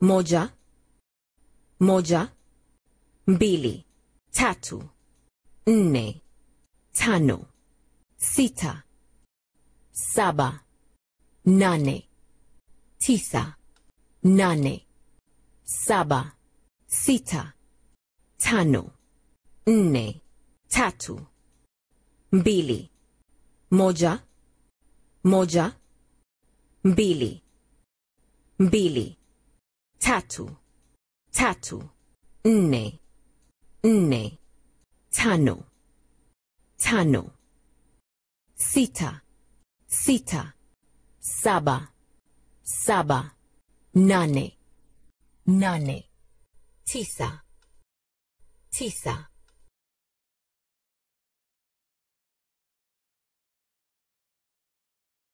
moja, moja, mbili, tatu, nne, tano, sita, saba, nane, tisa, nane, saba, sita, tano, nne, tatu, mbili, moja, moja, mbili, mbili tatu tatu nne nne tano tano sita sita saba saba nane nane tisa tisa